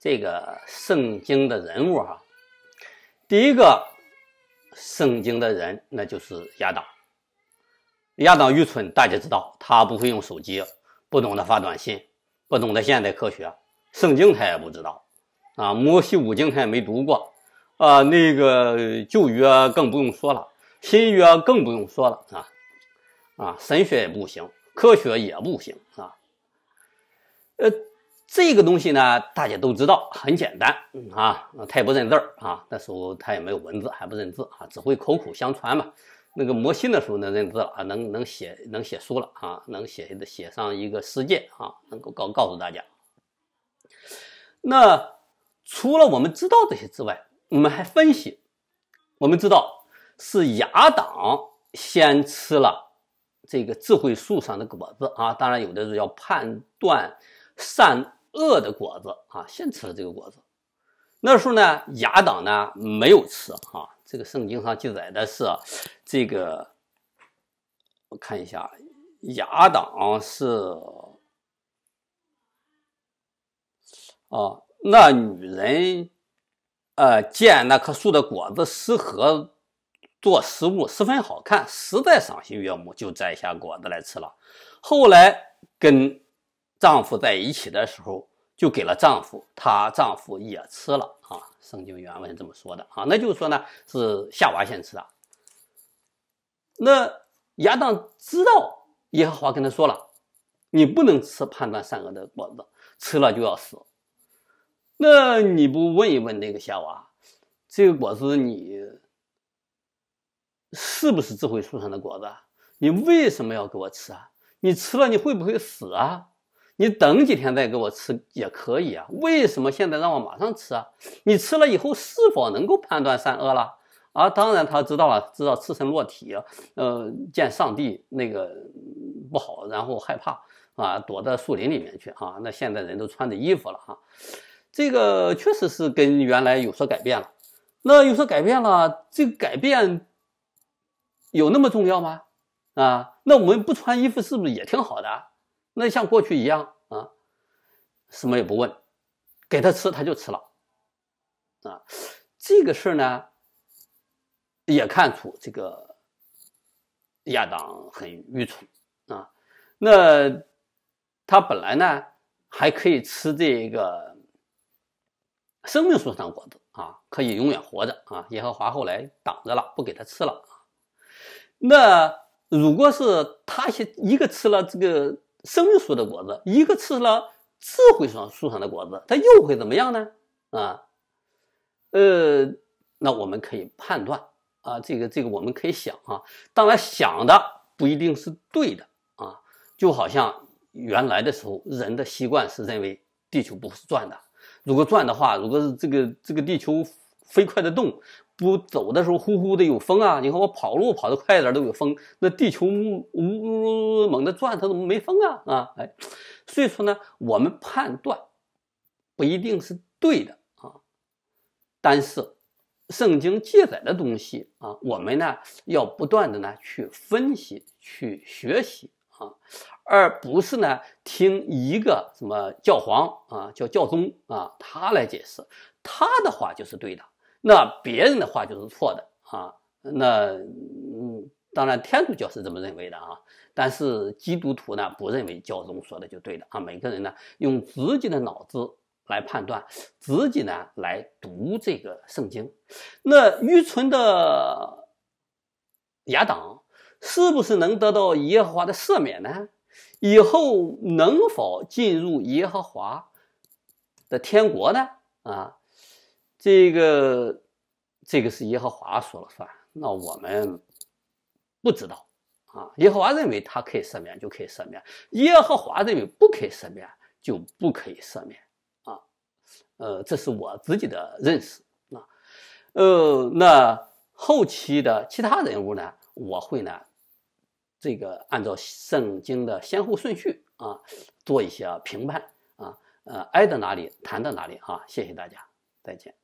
这个圣经的人物哈，第一个圣经的人那就是亚当。亚当愚蠢，大家知道，他不会用手机，不懂得发短信，不懂得现代科学，圣经他也不知道啊，摩西五经他也没读过啊，那个旧约更不用说了，新约更不用说了啊，啊，神学也不行，科学也不行啊，呃。这个东西呢，大家都知道，很简单啊。他也不认字儿啊，那时候他也没有文字，还不认字啊，只会口口相传嘛。那个摩西的时候能认字了啊，能能写能写书了啊，能写写上一个世界啊，能够告告诉大家。那除了我们知道这些之外，我们还分析，我们知道是亚当先吃了这个智慧树上的果子啊，当然有的是要判断善。恶的果子啊，先吃了这个果子。那时候呢，亚当呢没有吃啊。这个圣经上记载的是，这个我看一下，亚当是啊，那女人呃见那棵树的果子适合做食物，十分好看，实在赏心悦目，就摘下果子来吃了。后来跟。丈夫在一起的时候，就给了丈夫，她丈夫也吃了啊。圣经原文这么说的啊，那就是说呢，是夏娃先吃的。那亚当知道耶和华跟他说了：“你不能吃判断善恶的果子，吃了就要死。”那你不问一问那个夏娃，这个果子你是不是智慧树上的果子？你为什么要给我吃啊？你吃了你会不会死啊？你等几天再给我吃也可以啊，为什么现在让我马上吃啊？你吃了以后是否能够判断善恶了啊？当然他知道了，知道赤身裸体，呃，见上帝那个不好，然后害怕啊，躲到树林里面去啊。那现在人都穿着衣服了哈，这个确实是跟原来有所改变了。那有所改变了，这改变有那么重要吗？啊，那我们不穿衣服是不是也挺好的？那像过去一样啊，什么也不问，给他吃他就吃了，啊，这个事呢，也看出这个亚当很愚蠢啊。那他本来呢还可以吃这个生命树上果子啊，可以永远活着啊。耶和华后来挡着了，不给他吃了啊。那如果是他先一个吃了这个，生命树的果子，一个吃了智慧树树上的果子，它又会怎么样呢？啊，呃，那我们可以判断啊，这个这个我们可以想啊，当然想的不一定是对的啊，就好像原来的时候人的习惯是认为地球不是转的，如果转的话，如果是这个这个地球飞快的动。不走的时候，呼呼的有风啊！你看我跑路跑得快点都有风，那地球呜猛地转，它怎么没风啊？啊哎，所以说呢，我们判断不一定是对的啊。但是圣经记载的东西啊，我们呢要不断的呢去分析、去学习啊，而不是呢听一个什么教皇啊、叫教宗啊他来解释，他的话就是对的。那别人的话就是错的啊！那嗯，当然，天主教是这么认为的啊。但是基督徒呢，不认为教宗说的就对的啊。每个人呢，用自己的脑子来判断，自己呢来读这个圣经。那愚蠢的亚当是不是能得到耶和华的赦免呢？以后能否进入耶和华的天国呢？啊？这个这个是耶和华说了算，那我们不知道啊。耶和华认为他可以赦免，就可以赦免；耶和华认为不可以赦免，就不可以赦免啊。呃，这是我自己的认识啊。呃，那后期的其他人物呢，我会呢，这个按照圣经的先后顺序啊，做一些评判啊。呃，爱到哪里谈到哪里啊。谢谢大家，再见。